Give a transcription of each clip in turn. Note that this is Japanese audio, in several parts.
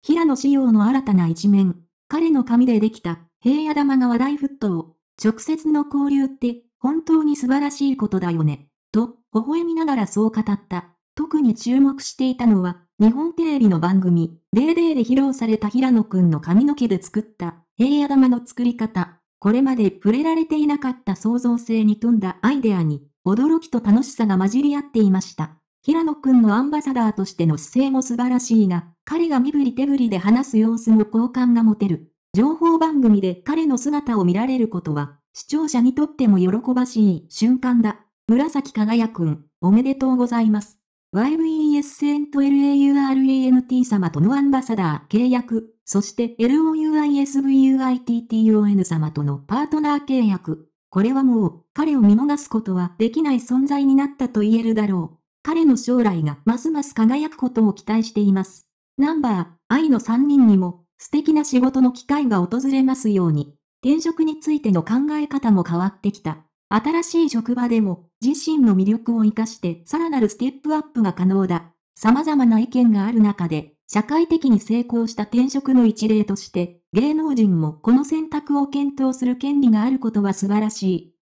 平野紫耀の新たな一面、彼の髪でできた平野玉が話題沸騰。直接の交流って本当に素晴らしいことだよね。と、微笑みながらそう語った。特に注目していたのは、日本テレビの番組、デーデーで披露された平野くんの髪の毛で作った平野玉の作り方。これまで触れられていなかった創造性に富んだアイデアに、驚きと楽しさが混じり合っていました。平野くんのアンバサダーとしての姿勢も素晴らしいが、彼が身振り手振りで話す様子も好感が持てる。情報番組で彼の姿を見られることは、視聴者にとっても喜ばしい瞬間だ。紫輝くん、おめでとうございます。YVESN と LAURENT 様とのアンバサダー契約、そして LOUISVUITTON 様とのパートナー契約。これはもう、彼を見逃すことはできない存在になったと言えるだろう。彼の将来がますます輝くことを期待しています。ナンバー、愛の3人にも、素敵な仕事の機会が訪れますように、転職についての考え方も変わってきた。新しい職場でも、自身の魅力を活かして、さらなるステップアップが可能だ。様々な意見がある中で、社会的に成功した転職の一例として、芸能人もこの選択を検討する権利があることは素晴らし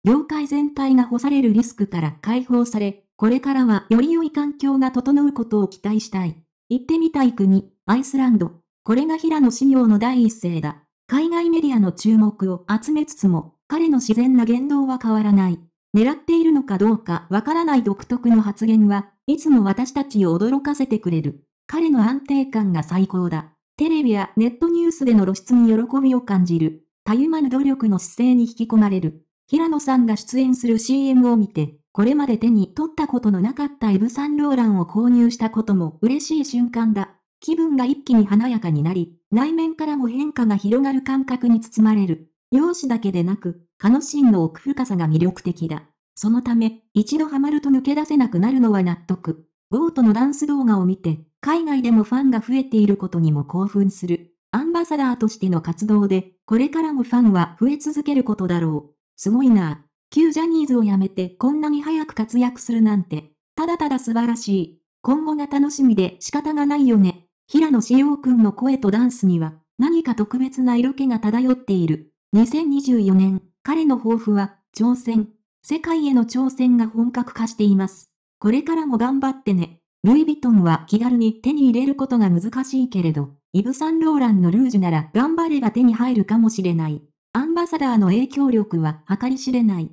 い。業界全体が干されるリスクから解放され、これからはより良い環境が整うことを期待したい。行ってみたい国、アイスランド。これが平野紫耀の第一声だ。海外メディアの注目を集めつつも、彼の自然な言動は変わらない。狙っているのかどうかわからない独特の発言はいつも私たちを驚かせてくれる。彼の安定感が最高だ。テレビやネットニュースでの露出に喜びを感じる。たゆまぬ努力の姿勢に引き込まれる。平野さんが出演する CM を見て、これまで手に取ったことのなかったエブ・サンローランを購入したことも嬉しい瞬間だ。気分が一気に華やかになり、内面からも変化が広がる感覚に包まれる。容姿だけでなく、蚊の芯の奥深さが魅力的だ。そのため、一度ハマると抜け出せなくなるのは納得。ボートのダンス動画を見て、海外でもファンが増えていることにも興奮する。アンバサダーとしての活動で、これからもファンは増え続けることだろう。すごいなぁ。旧ジャニーズを辞めてこんなに早く活躍するなんて、ただただ素晴らしい。今後が楽しみで仕方がないよね。平野志陽君の声とダンスには、何か特別な色気が漂っている。2024年、彼の抱負は、挑戦。世界への挑戦が本格化しています。これからも頑張ってね。ルイ・ヴィトンは気軽に手に入れることが難しいけれど、イヴ・サンローランのルージュなら頑張れば手に入るかもしれない。アンバサダーの影響力は計り知れない。